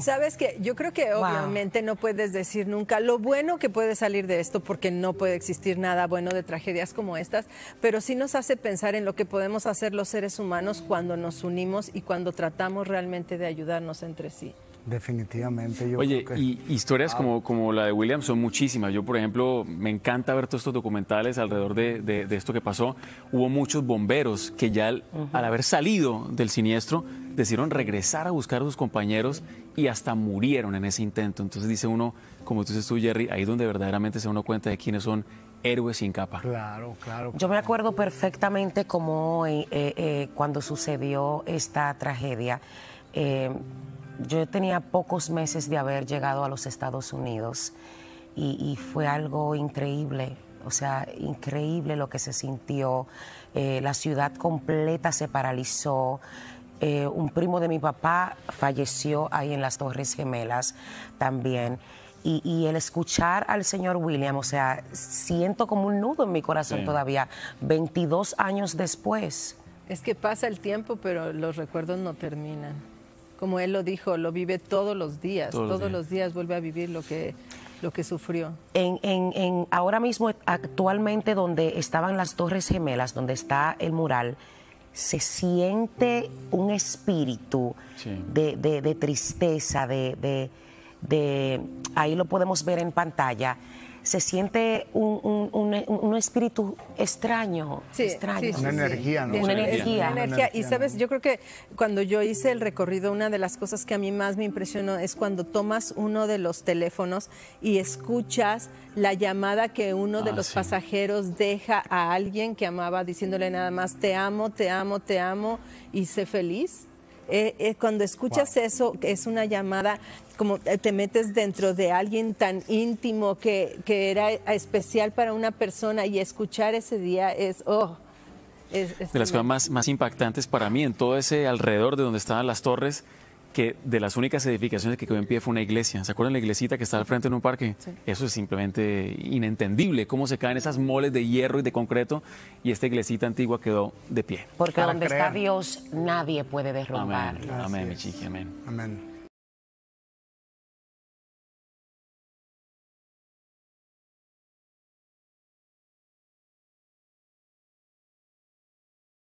Sabes que yo creo que obviamente no puedes decir nunca lo bueno que puede salir de esto porque no puede existir nada bueno de tragedias como estas, pero sí nos hace pensar en lo que podemos hacer los seres humanos cuando nos unimos y cuando tratamos realmente de ayudarnos entre sí. Definitivamente. Oye, y historias ah. como, como la de William son muchísimas. Yo, por ejemplo, me encanta ver todos estos documentales alrededor de, de, esto que pasó. Hubo muchos bomberos que ya al haber salido del siniestro decidieron regresar a buscar a sus compañeros y hasta murieron en ese intento. Entonces dice uno, como tú dices tú, Jerry, ahí donde verdaderamente se uno cuenta de quiénes son héroes sin capa. Claro, claro. Yo me acuerdo perfectamente como eh, eh, eh, cuando sucedió esta tragedia. Eh, yo tenía pocos meses de haber llegado a los Estados Unidos y, y fue algo increíble. O sea, increíble lo que se sintió. la ciudad completa se paralizó. Eh, un primo de mi papá falleció ahí en las Torres Gemelas también. Y, el escuchar al señor William, o sea, siento como un nudo en mi corazón todavía, 22 años después. Es que pasa el tiempo, pero los recuerdos no terminan. Como él lo dijo, lo vive todos los días, todos, los, días. vuelve a vivir lo que lo que sufrió. ahora mismo, actualmente donde estaban las Torres Gemelas, donde está el mural, se siente un espíritu de, de, tristeza, de, de, ahí lo podemos ver en pantalla, se siente un, espíritu extraño, sí, extraño. una, energía, ¿no? una, energía, Y sabes, yo creo que cuando yo hice el recorrido, una de las cosas que a mí más me impresionó es cuando tomas uno de los teléfonos y escuchas la llamada que uno de ah, los pasajeros deja a alguien que amaba diciéndole nada más, te amo, te amo, te amo y sé feliz. Eh, eh, cuando escuchas eso eso, es una llamada como eh, te metes dentro de alguien tan íntimo que, que era especial para una persona y escuchar ese día es, oh, de las cosas más, más impactantes para mí en todo ese alrededor de donde estaban las torres que de las únicas edificaciones que quedó en pie fue una iglesia. ¿Se acuerdan la iglesita que está al frente en un parque? Eso es simplemente inentendible, cómo se caen esas moles de hierro y de concreto y esta iglesita antigua quedó de pie. Porque donde está Dios, nadie puede derrumbar. Amén, amén. Amén.